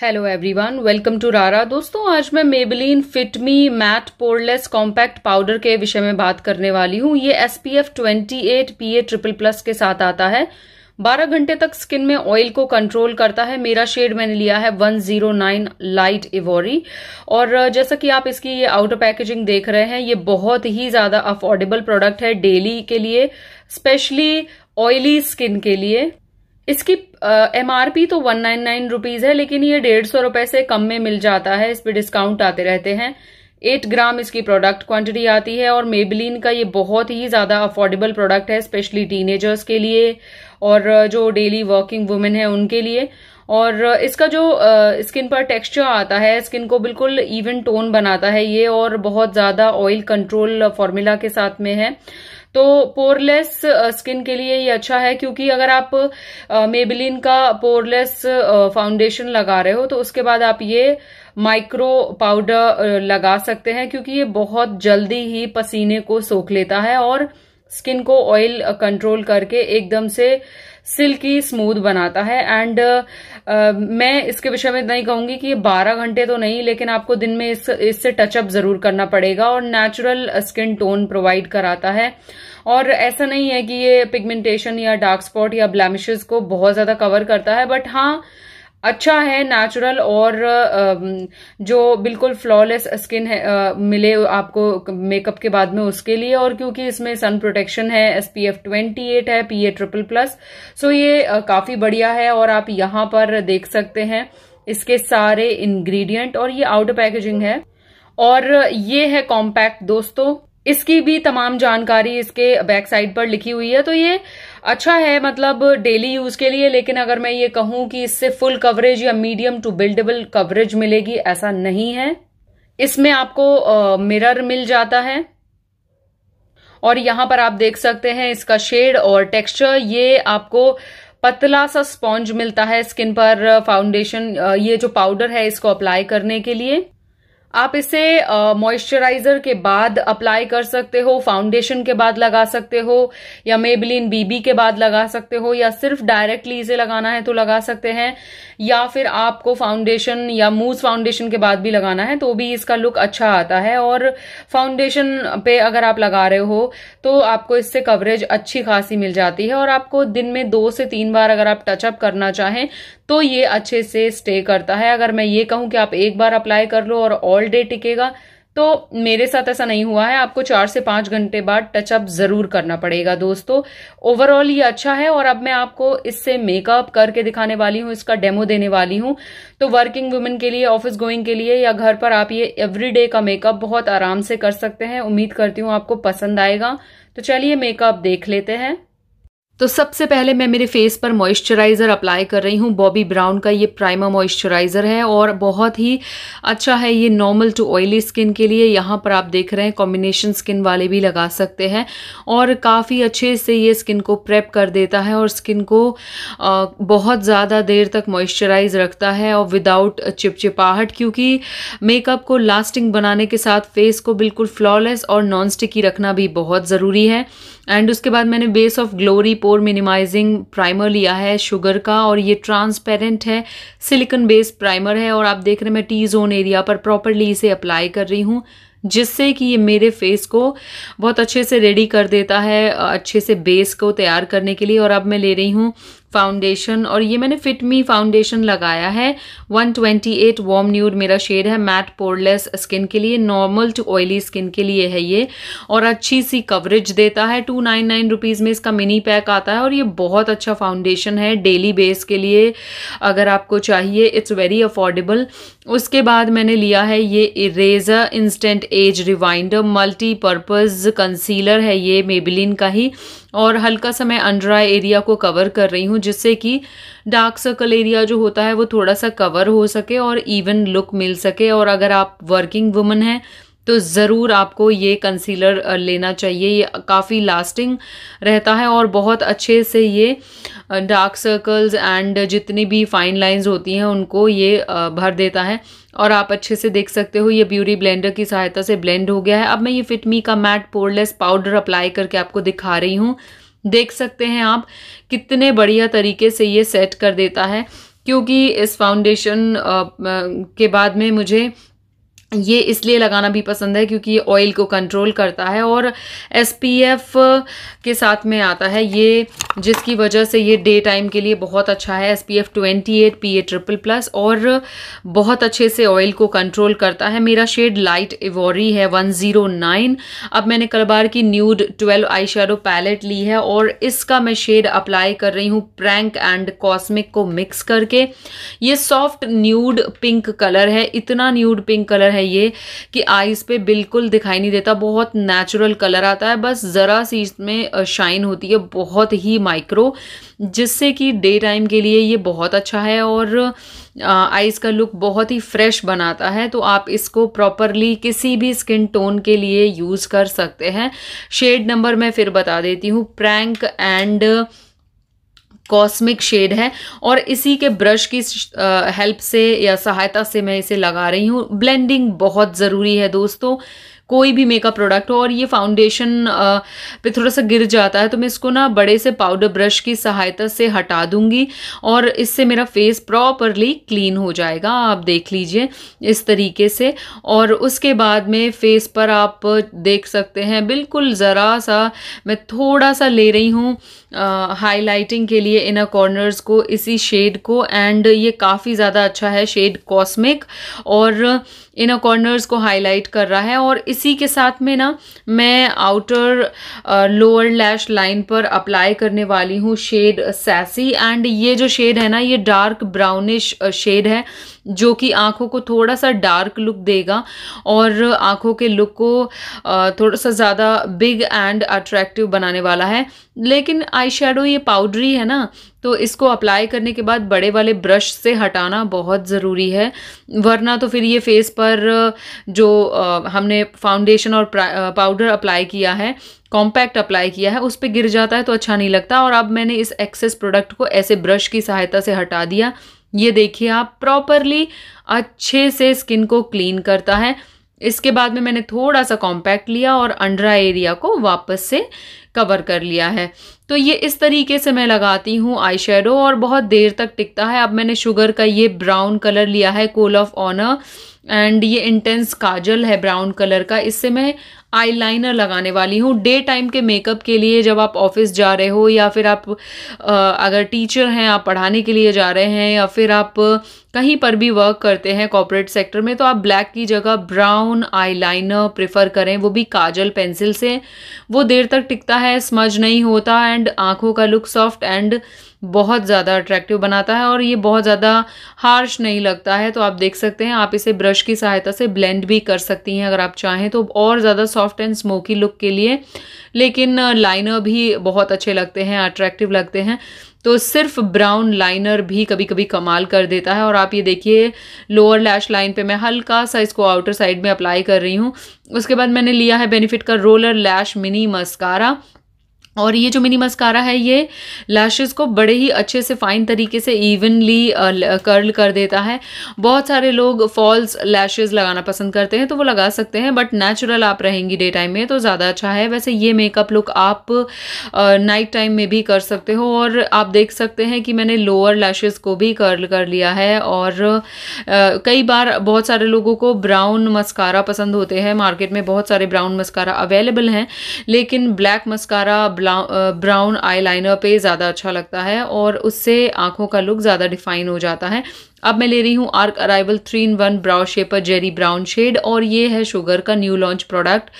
hello everyone welcome to रारा दोस्तों आज मैं Maybelline fit me matte poreless compact powder के विषय में बात करने वाली हूँ ये S P F twenty eight P A triple plus के साथ आता है 12 घंटे तक स्किन में ऑयल को कंट्रोल करता है मेरा शेड मैंने लिया है 109 लाइट इवोरी और जैसा कि आप इसकी ये आउटर पैकेजिंग देख रहे हैं ये बहुत ही ज्यादा अफोर्डेबल प्रोडक्ट है डेली के लिए स्पेशली ऑयली स्किन के लिए इसकी एम आर पी तो वन नाइन नाइन रुपीज है लेकिन ये डेढ़ सौ रुपए से कम में मिल जाता है इस पर डिस्काउंट आते रहते हैं एट ग्राम इसकी प्रोडक्ट क्वांटिटी आती है और मेबलिन का ये बहुत ही ज़्यादा अफोर्डेबल प्रोडक्ट है स्पेशली टीनेजर्स के लिए और जो डेली वर्किंग वुमेन है उनके लिए और इसका जो स्किन पर टेक्सचर आता है स्किन को बिल्कुल इवन टोन बनाता है ये और बहुत ज़्यादा ऑयल कंट्रोल फॉर्मूला के साथ में है तो पोरलेस स्किन के लिए ये अच्छा है क्योंकि अगर आप मेबलिन का पोरलेस फाउंडेशन लगा रहे हो तो उसके बाद आप ये माइक्रो पाउडर लगा सकते हैं क्योंकि ये बहुत जल्दी ही पसीने को सोख लेता है और स्किन को ऑयल कंट्रोल करके एकदम से सिल्की स्मूथ बनाता है एंड uh, मैं इसके विषय में इतना ही कहूंगी कि ये बारह घंटे तो नहीं लेकिन आपको दिन में इस इससे टचअप जरूर करना पड़ेगा और नेचुरल स्किन टोन प्रोवाइड कराता है और ऐसा नहीं है कि ये पिगमेंटेशन या डार्क स्पॉट या ब्लैमिशेज को बहुत ज्यादा कवर करता है बट हाँ अच्छा है नेचुरल और जो बिल्कुल फ्लॉलेस स्किन है मिले आपको मेकअप के बाद में उसके लिए और क्योंकि इसमें सन प्रोटेक्शन है एसपीएफ 28 ट्वेंटी एट है P A triple plus so ये काफी बढ़िया है और आप यहाँ पर देख सकते हैं इसके सारे इंग्रेडिएंट और ये आउट पैकेजिंग है और ये है कॉम्पैक्ट दोस्तों इसकी भी तमाम जानकारी इसके बैक साइड पर लिखी हुई है तो ये अच्छा है मतलब डेली यूज के लिए लेकिन अगर मैं ये कहूं कि इससे फुल कवरेज या मीडियम टू बिल्डेबल कवरेज मिलेगी ऐसा नहीं है इसमें आपको मिरर मिल जाता है और यहां पर आप देख सकते हैं इसका शेड और टेक्सचर ये आपको पतला सा स्पॉन्ज मिलता है स्किन पर फाउंडेशन ये जो पाउडर है इसको अप्लाई करने के लिए आप इसे मॉइस्चराइजर के बाद अप्लाई कर सकते हो फाउंडेशन के बाद लगा सकते हो या मेबलिन बीबी के बाद लगा सकते हो या सिर्फ डायरेक्टली इसे लगाना है तो लगा सकते हैं या फिर आपको फाउंडेशन या मूज फाउंडेशन के बाद भी लगाना है तो भी इसका लुक अच्छा आता है और फाउंडेशन पे अगर आप लगा रहे हो तो आपको इससे कवरेज अच्छी खासी मिल जाती है और आपको दिन में दो से तीन बार अगर आप टचअप करना चाहें तो ये अच्छे से स्टे करता है अगर मैं ये कहूं कि आप एक बार अप्लाई कर लो और ऑल डे टिकेगा तो मेरे साथ ऐसा नहीं हुआ है आपको चार से पांच घंटे बाद टचअप जरूर करना पड़ेगा दोस्तों ओवरऑल ये अच्छा है और अब मैं आपको इससे मेकअप करके दिखाने वाली हूं इसका डेमो देने वाली हूं तो वर्किंग वुमेन के लिए ऑफिस गोइंग के लिए या घर पर आप ये एवरीडे का मेकअप बहुत आराम से कर सकते हैं उम्मीद करती हूं आपको पसंद आएगा तो चलिए मेकअप देख लेते हैं तो सबसे पहले मैं मेरे फेस पर मॉइस्चराइज़र अप्लाई कर रही हूँ बॉबी ब्राउन का ये प्राइमर मॉइस्चराइज़र है और बहुत ही अच्छा है ये नॉर्मल टू ऑयली स्किन के लिए यहाँ पर आप देख रहे हैं कॉम्बिनेशन स्किन वाले भी लगा सकते हैं और काफ़ी अच्छे से ये स्किन को प्रेप कर देता है और स्किन को बहुत ज़्यादा देर तक मॉइस्चराइज रखता है और विदाउट चिपचिपाहट क्योंकि मेकअप को लास्टिंग बनाने के साथ फेस को बिल्कुल फ्लॉलेस और नॉन स्टिकी रखना भी बहुत ज़रूरी है एंड उसके बाद मैंने base of glory pore minimizing primer लिया है शुगर का और ये ट्रांसपेरेंट है सिलिकन बेस प्राइमर है और आप देख रहे हैं मैं टी जोन एरिया पर प्रॉपरली इसे अप्लाई कर रही हूँ जिससे कि ये मेरे फेस को बहुत अच्छे से रेडी कर देता है अच्छे से बेस को तैयार करने के लिए और अब मैं ले रही हूँ फाउंडेशन और ये मैंने फिट मी फाउंडेशन लगाया है 128 वॉम न्यूड मेरा शेड है मैट पोरलेस स्किन के लिए नॉर्मल टू ऑयली स्किन के लिए है ये और अच्छी सी कवरेज देता है टू नाइन नाइन रुपीज़ में इसका मिनी पैक आता है और ये बहुत अच्छा फाउंडेशन है डेली बेस के लिए अगर आपको चाहिए इट्स वेरी अफोर्डेबल उसके बाद मैंने लिया है ये eraser instant age rewinder multipurpose concealer है ये मेबिलिन का ही और हल्का सा मैं अंडर आई एरिया को कवर कर रही हूँ जिससे कि डार्क सर्कल एरिया जो होता है वो थोड़ा सा कवर हो सके और इवन लुक मिल सके और अगर आप वर्किंग वुमन हैं तो ज़रूर आपको ये कंसीलर लेना चाहिए ये काफ़ी लास्टिंग रहता है और बहुत अच्छे से ये डार्क सर्कल्स एंड जितनी भी फाइन लाइंस होती हैं उनको ये भर देता है और आप अच्छे से देख सकते हो ये ब्यूटी ब्लेंडर की सहायता से ब्लेंड हो गया है अब मैं ये फिटमी का मैट पोरलेस पाउडर अप्लाई करके आपको दिखा रही हूँ देख सकते हैं आप कितने बढ़िया तरीके से ये सेट कर देता है क्योंकि इस फाउंडेशन के बाद में मुझे ये इसलिए लगाना भी पसंद है क्योंकि ये ऑयल को कंट्रोल करता है और एसपीएफ के साथ में आता है ये जिसकी वजह से ये डे टाइम के लिए बहुत अच्छा है एसपीएफ 28 पीए ट्रिपल प्लस और बहुत अच्छे से ऑयल को कंट्रोल करता है मेरा शेड लाइट इवोरी है 109 अब मैंने कलबार की न्यूड 12 आई शेडो पैलेट ली है और इसका मैं शेड अप्लाई कर रही हूँ प्रैंक एंड कॉस्मिक को मिक्स करके ये सॉफ्ट न्यूड पिंक कलर है इतना न्यूड पिंक कलर है ये कि आइज़ पे बिल्कुल दिखाई नहीं देता बहुत नेचुरल कलर आता है बस ज़रा सी इसमें शाइन होती है बहुत ही माइक्रो जिससे कि डे टाइम के लिए ये बहुत अच्छा है और आइज़ का लुक बहुत ही फ्रेश बनाता है तो आप इसको प्रॉपरली किसी भी स्किन टोन के लिए यूज़ कर सकते हैं शेड नंबर मैं फिर बता देती हूँ प्रैंक एंड कॉस्मिक शेड है और इसी के ब्रश की हेल्प से या सहायता से मैं इसे लगा रही हूँ ब्लेंडिंग बहुत ज़रूरी है दोस्तों कोई भी मेकअप प्रोडक्ट हो और ये फाउंडेशन पे थोड़ा सा गिर जाता है तो मैं इसको ना बड़े से पाउडर ब्रश की सहायता से हटा दूंगी और इससे मेरा फेस प्रॉपरली क्लीन हो जाएगा आप देख लीजिए इस तरीके से और उसके बाद में फेस पर आप देख सकते हैं बिल्कुल ज़रा सा मैं थोड़ा सा ले रही हूँ हाईलाइटिंग के लिए इनर कॉर्नर्स को इसी शेड को एंड ये काफ़ी ज़्यादा अच्छा है शेड कॉस्मिक और इनर कॉर्नर्स को हाईलाइट कर रहा है और इस इसी के साथ में ना मैं आउटर लोअर लैश लाइन पर अप्लाई करने वाली हूँ शेड सैसी एंड ये जो शेड है ना ये डार्क ब्राउनिश शेड है जो कि आँखों को थोड़ा सा डार्क लुक देगा और आँखों के लुक को थोड़ा सा ज़्यादा बिग एंड अट्रैक्टिव बनाने वाला है लेकिन आई ये पाउडरी है ना तो इसको अप्लाई करने के बाद बड़े वाले ब्रश से हटाना बहुत ज़रूरी है वरना तो फिर ये फेस पर जो हमने फाउंडेशन और पाउडर अप्लाई किया है कॉम्पैक्ट अप्लाई किया है उस पर गिर जाता है तो अच्छा नहीं लगता और अब मैंने इस एक्सेस प्रोडक्ट को ऐसे ब्रश की सहायता से हटा दिया ये देखिए आप प्रॉपरली अच्छे से स्किन को क्लीन करता है इसके बाद में मैंने थोड़ा सा कॉम्पैक्ट लिया और अंड्रा एरिया को वापस से कवर कर लिया है तो ये इस तरीके से मैं लगाती हूँ आई और बहुत देर तक टिकता है अब मैंने शुगर का ये ब्राउन कलर लिया है कोल ऑफ ऑनर एंड ये इंटेंस काजल है ब्राउन कलर का इससे मैं आईलाइनर लगाने वाली हूँ डे टाइम के मेकअप के लिए जब आप ऑफिस जा रहे हो या फिर आप अगर टीचर हैं आप पढ़ाने के लिए जा रहे हैं या फिर आप कहीं पर भी वर्क करते हैं कॉपोरेट सेक्टर में तो आप ब्लैक की जगह ब्राउन आईलाइनर प्रेफर करें वो भी काजल पेंसिल से वो देर तक टिकता है स्मज नहीं होता एंड आँखों का लुक सॉफ्ट एंड बहुत ज़्यादा अट्रैक्टिव बनाता है और ये बहुत ज़्यादा हार्श नहीं लगता है तो आप देख सकते हैं आप इसे ब्रश की सहायता से ब्लेंड भी कर सकती हैं अगर आप चाहें तो और ज़्यादा सॉफ्ट एंड स्मोकी लुक के लिए लेकिन लाइनर भी बहुत अच्छे लगते हैं अट्रैक्टिव लगते हैं तो सिर्फ ब्राउन लाइनर भी कभी कभी कमाल कर देता है और आप ये देखिए लोअर लैश लाइन पे मैं हल्का सा इसको आउटर साइड में अप्लाई कर रही हूँ उसके बाद मैंने लिया है बेनिफिट का रोलर लैश मिनी मस्कारा और ये जो मिनी मस्कारा है ये लैशेस को बड़े ही अच्छे से फाइन तरीके से इवनली कर्ल कर देता है बहुत सारे लोग फॉल्स लैशेस लगाना पसंद करते हैं तो वो लगा सकते हैं बट नेचुरल आप रहेंगी डे टाइम में तो ज़्यादा अच्छा है वैसे ये मेकअप लुक आप नाइट टाइम में भी कर सकते हो और आप देख सकते हैं कि मैंने लोअर लैशेज़ को भी कर्ल कर लिया है और आ, कई बार बहुत सारे लोगों को ब्राउन मस्कारा पसंद होते हैं मार्केट में बहुत सारे ब्राउन मस्कारा अवेलेबल हैं लेकिन black mascara brown eyeliner पर ज़्यादा अच्छा लगता है और उससे आँखों का लुक ज़्यादा डिफाइन हो जाता है अब मैं ले रही हूँ arc arrival three in one brow shaper jerry brown shade और ये है शुगर का न्यू लॉन्च प्रोडक्ट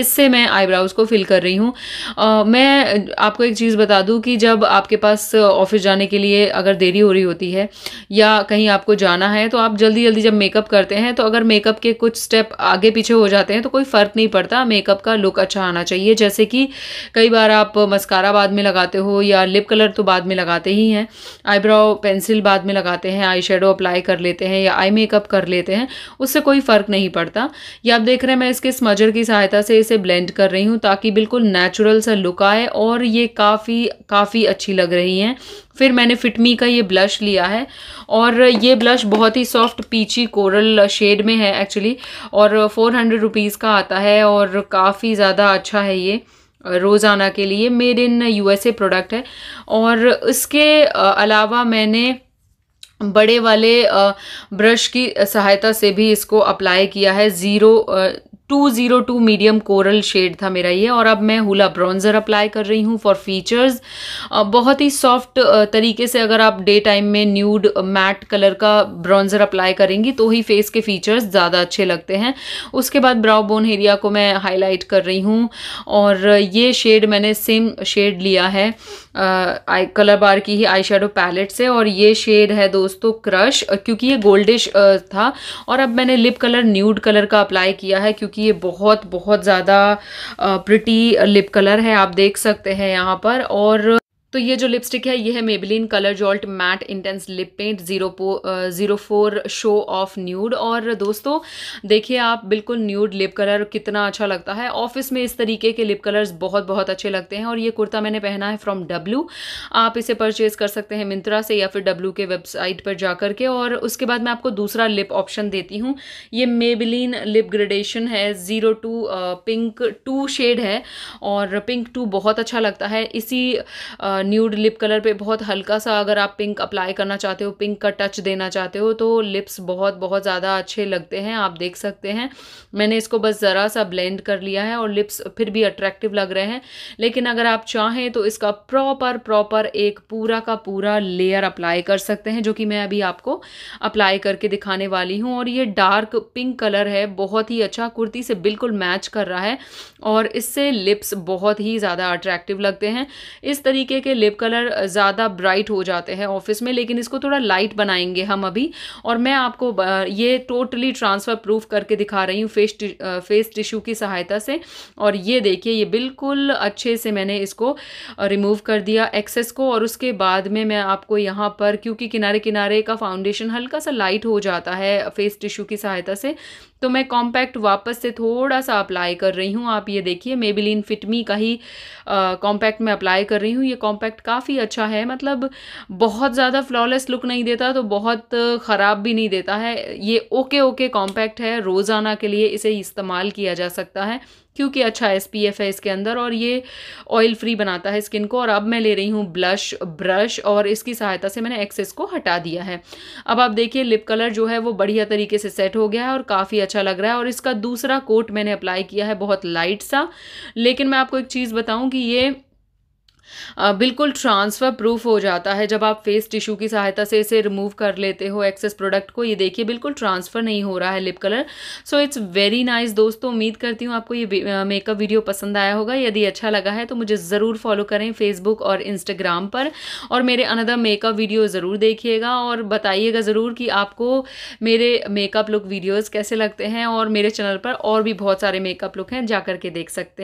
इससे मैं आईब्राउज़ को फिल कर रही हूँ मैं आपको एक चीज़ बता दूँ कि जब आपके पास ऑफिस जाने के लिए अगर देरी हो रही होती है या कहीं आपको जाना है तो आप जल्दी जल्दी जब मेकअप करते हैं तो अगर मेकअप के कुछ स्टेप आगे पीछे हो जाते हैं तो कोई फ़र्क नहीं पड़ता मेकअप का लुक अच्छा आना चाहिए जैसे कि कई बार आप मस्कारा बाद में लगाते हो या लिप कलर तो बाद में लगाते ही हैं आईब्राउ पेंसिल बाद में लगाते हैं आई शेडो अप्लाई कर लेते हैं या आई मेकअप कर लेते हैं उससे कोई फ़र्क नहीं पड़ता ये आप देख रहे हैं मैं इसके स्मजर की सहायता से इसे ब्लेंड कर रही हूँ ताकि बिल्कुल नेचुरल सा लुक आए और ये काफ़ी काफ़ी अच्छी लग रही हैं फिर मैंने फिटमी का ये ब्लश लिया है और ये ब्लश बहुत ही सॉफ्ट पीची कोरल शेड में है एक्चुअली और फ़ोर हंड्रेड रुपीज़ का आता है और काफ़ी ज़्यादा अच्छा है ये रोज़ाना के लिए मेड इन यूएसए प्रोडक्ट है और इसके अलावा मैंने बड़े वाले ब्रश की सहायता से भी इसको अप्लाई किया है ज़ीरो 202 मीडियम कोरल शेड था मेरा ये और अब मैं हुला ब्रॉन्ज़र अप्लाई कर रही हूँ फॉर फीचर्स बहुत ही सॉफ्ट तरीके से अगर आप डे टाइम में न्यूड मैट कलर का ब्रॉन्ज़र अप्लाई करेंगी तो ही फेस के फीचर्स ज़्यादा अच्छे लगते हैं उसके बाद ब्राउ बोन एरिया को मैं हाईलाइट कर रही हूँ और ये शेड मैंने सेम शेड लिया है आई कलर बार की ही आई शेडो पैलेट से और ये शेड है दोस्तों क्रश क्योंकि ये गोल्डिश था और अब मैंने लिप कलर न्यूड कलर का अप्लाई किया है क्योंकि देखिए बहुत बहुत ज़्यादा प्रिटी लिप कलर है आप देख सकते हैं यहाँ पर और तो ये जो लिपस्टिक है ये है Maybelline colour jolt matte intense lip paint zero पो zero four show off nude और दोस्तों देखिए आप बिल्कुल न्यूड लिप कलर कितना अच्छा लगता है ऑफिस में इस तरीके के लिप कलर्स बहुत बहुत अच्छे लगते हैं और ये कुर्ता मैंने पहना है फ्रॉम डब्ल्यू आप इसे परचेज़ कर सकते हैं मिंत्रा से या फिर डब्ल्यू के वेबसाइट पर जा करके और उसके बाद मैं आपको दूसरा लिप ऑप्शन देती हूँ ये मेबलिन लिप ग्रेडेशन है zero two pink two shade है और पिंक टू बहुत अच्छा लगता है इसी आ, uh, न्यूड लिप कलर पे बहुत हल्का सा अगर आप पिंक अप्लाई करना चाहते हो पिंक का टच देना चाहते हो तो लिप्स बहुत बहुत ज़्यादा अच्छे लगते हैं आप देख सकते हैं मैंने इसको बस ज़रा सा ब्लेंड कर लिया है और लिप्स फिर भी अट्रैक्टिव लग रहे हैं लेकिन अगर आप चाहें तो इसका प्रॉपर प्रॉपर एक पूरा का पूरा लेयर अप्लाई कर सकते हैं जो कि मैं अभी आपको अप्लाई करके दिखाने वाली हूँ और ये डार्क पिंक कलर है बहुत ही अच्छा कुर्ती से बिल्कुल मैच कर रहा है और इससे लिप्स बहुत ही ज़्यादा अट्रैक्टिव लगते हैं इस तरीके के के लिप कलर ज़्यादा ब्राइट हो जाते हैं ऑफिस में लेकिन इसको थोड़ा लाइट बनाएंगे हम अभी और मैं आपको ये टोटली ट्रांसफ़र प्रूफ करके दिखा रही हूँ फेस फेस टिश्यू की सहायता से और ये देखिए ये बिल्कुल अच्छे से मैंने इसको रिमूव कर दिया एक्सेस को और उसके बाद में मैं आपको यहाँ पर क्योंकि किनारे किनारे का फाउंडेशन हल्का सा लाइट हो जाता है फेस टिश्यू की सहायता से तो मैं कॉम्पैक्ट वापस से थोड़ा सा अप्लाई कर रही हूँ आप ये देखिए मेबिलिन फिटमी का ही कॉम्पैक्ट मैं अप्लाई कर रही हूँ ये कॉम्पैक्ट काफ़ी अच्छा है मतलब बहुत ज़्यादा फ्लॉलेस लुक नहीं देता तो बहुत ख़राब भी नहीं देता है ये ओके ओके कॉम्पैक्ट है रोज़ाना के लिए इसे इस्तेमाल किया जा सकता है क्योंकि अच्छा एस पी एफ है इसके अंदर और ये ऑयल फ्री बनाता है स्किन को और अब मैं ले रही हूँ ब्लश ब्रश और इसकी सहायता से मैंने एक्सेस को हटा दिया है अब आप देखिए लिप कलर जो है वो बढ़िया तरीके से सेट हो गया है और काफ़ी अच्छा लग रहा है और इसका दूसरा कोट मैंने अप्लाई किया है बहुत लाइट सा लेकिन मैं आपको एक चीज़ बताऊँ कि ये बिल्कुल ट्रांसफ़र प्रूफ हो जाता है जब आप फेस टिश्यू की सहायता से इसे रिमूव कर लेते हो एक्सेस प्रोडक्ट को ये देखिए बिल्कुल ट्रांसफ़र नहीं हो रहा है lip colour so it's very nice दोस्तों उम्मीद करती हूँ आपको ये मेकअप वीडियो पसंद आया होगा यदि अच्छा लगा है तो मुझे ज़रूर फॉलो करें फेसबुक और इंस्टाग्राम पर और मेरे अनदर मेकअप वीडियो ज़रूर देखिएगा और बताइएगा ज़रूर कि आपको मेरे मेकअप लुक वीडियोज़ कैसे लगते हैं और मेरे चैनल पर और भी बहुत सारे मेकअप लुक हैं जा के देख सकते हैं